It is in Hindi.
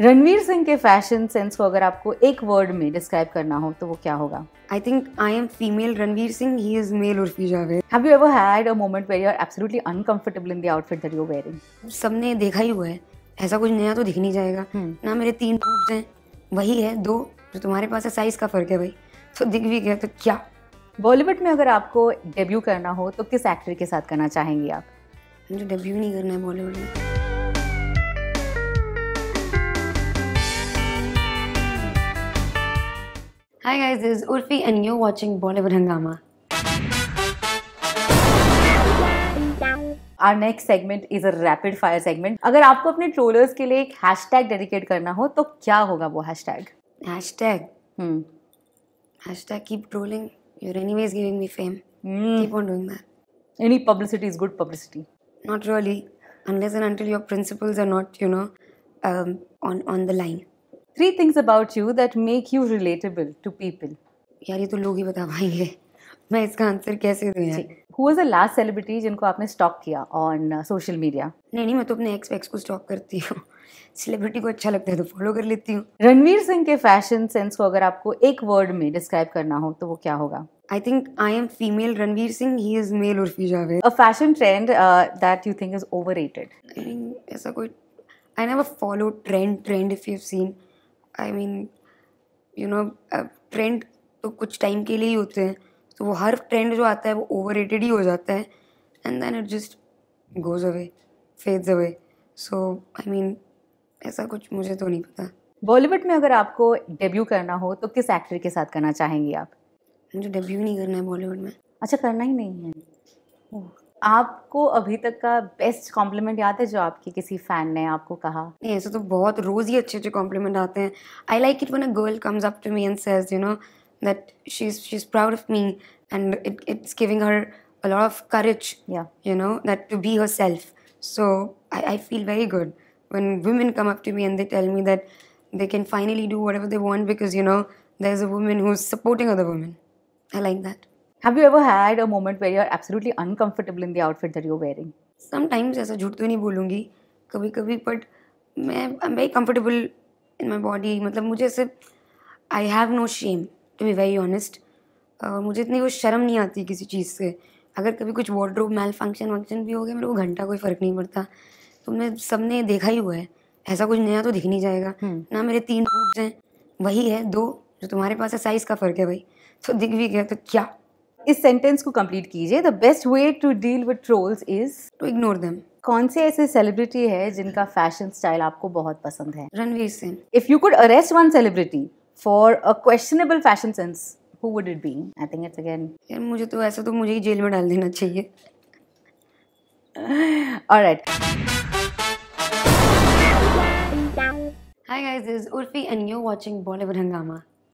रणवीर सिंह के फैशन सेंस को अगर आपको एक वर्ड में डिस्क्राइब करना हो तो वो क्या होगा I think I am female Ranveer Singh he is male Urfi Javed have you ever had a moment where you are absolutely uncomfortable in the outfit that you wearing सबने देखा ही हुआ है ऐसा कुछ नया तो दिख नहीं जाएगा hmm. ना मेरे तीन बूट्स हैं वही है दो जो तुम्हारे पास है साइज का फर्क है भाई तो दिख भी गया तो क्या बॉलीवुड में अगर आपको डेब्यू करना हो तो किस एक्टर के साथ करना चाहेंगी आप मुझे डेब्यू नहीं करना है बॉलीवुड में Hi guys, this is Urfi and you're watching Bollywood Hangama. Our next segment is a rapid fire segment अगर आपको अपने ट्रोलर्स के लिए एक हैशटैग डेडिकेट करना हो तो क्या होगा वो hashtag hashtag hmm hashtag keep trolling you're anyways giving me fame mm. keep on doing that any publicity is good publicity not really unless and until your principles are not you know um, on on the line three things about you that make you relatable to people यार ये तो लोग ही बता पाएंगे मैं इसका आंसर कैसे दूं यार who was the last celebrity जिनको आपने स्टॉक किया ऑन सोशल मीडिया नहीं नहीं मैं तो अपने एक्स एक्स को स्टॉक करती हूँ सेलिब्रिटी को अच्छा लगता है तो फॉलो कर लेती हूँ रणवीर सिंह के फैशन सेंस को अगर आपको एक वर्ड में डिस्क्राइब करना हो तो वो क्या होगा I think I am female Ranveer Singh he is male Urfi Javed a fashion trend that you think is is overrated. ऐसा कोई I never follow trend Trend, if you've seen I mean you know trend तो कुछ टाइम के लिए ही होते हैं तो वो हर ट्रेंड जो आता है वो ओवर ही हो जाता है and then it just goes away fades away so I mean ऐसा कुछ मुझे तो नहीं पता बॉलीवुड में अगर आपको डेब्यू करना हो तो किस एक्टर के साथ करना चाहेंगी आप मुझे डेब्यू नहीं करना है बॉलीवुड में अच्छा करना ही नहीं है आपको अभी तक का बेस्ट कॉम्प्लीमेंट याद है जो आपके किसी फैन ने आपको कहा नहीं ऐसे तो बहुत रोज ही अच्छे अच्छे कॉम्प्लीमेंट आते हैं I like it when a girl comes up to me and says you know that she is she is proud of me and it it's giving her a lot of courage you know that to be her self so I I feel very good when women come up to me and they tell me that they can finally do what they want because you know there is a women who is supporting other women I like that Have you ever had a moment where you're absolutely uncomfortable in the outfit that you're wearing? Sometimes ऐसा झूठ तो नहीं बोलूँगी कभी कभी but मैं I'm very comfortable in my body. मतलब मुझे ऐसे I have no shame to be very honest मुझे इतनी वो शर्म नहीं आती किसी चीज़ से अगर कभी कुछ वार्ड्रोब मेल फंक्शन वंक्शन भी हो गया मेरे को घंटा कोई फ़र्क नहीं पड़ता तुमने तो सबने देखा ही हुआ है ऐसा कुछ नया तो दिख नहीं जाएगा hmm. ना मेरे तीन रूप्स हैं वही है दो जो तुम्हारे पास है साइज़ का फ़र्क है भाई तो दिख भी गया तो क्या इस सेंटेंस को कंप्लीट कीजिए the best way to deal with trolls is to ignore them कौन से ऐसे सेलिब्रिटी है जिनका फैशन स्टाइल आपको बहुत पसंद है Ranveer Singh if you could arrest one celebrity for a questionable fashion sense who would it be I think it's again यार मुझे तो ऐसा तो मुझे ही जेल में डाल देना चाहिए alright Hi guys, this is Urfi and you're watching Bollywood हंगामा